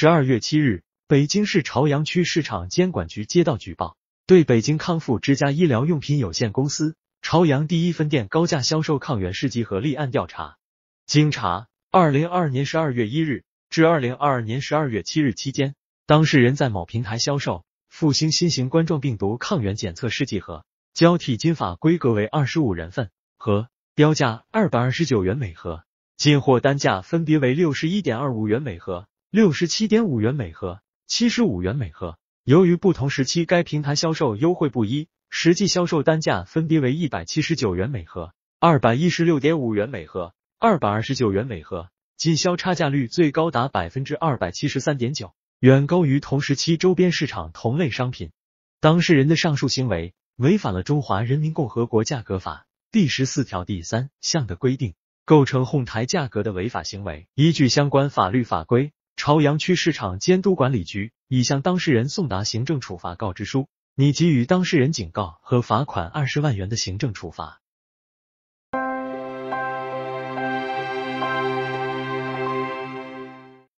十二月七日，北京市朝阳区市场监管局接到举报，对北京康复之家医疗用品有限公司朝阳第一分店高价销售抗原试剂盒立案调查。经查，二零二二年十二月一日至二零二二年十二月七日期间，当事人在某平台销售复兴新型冠状病毒抗原检测试剂盒交替金法规格为二十五人份和标价二百二十九元每盒，进货单价分别为六十一点二五元每盒。六十七点五元每盒，七十五元每盒。由于不同时期该平台销售优惠不一，实际销售单价分别为一百七十九元每盒、二百一十六点五元每盒、二百二十九元每盒，仅销差价率最高达百分之二百七十三点九，远高于同时期周边市场同类商品。当事人的上述行为违反了《中华人民共和国价格法》第十四条第三项的规定，构成哄抬价格的违法行为。依据相关法律法规。朝阳区市场监督管理局已向当事人送达行政处罚告知书，拟给予当事人警告和罚款二十万元的行政处罚。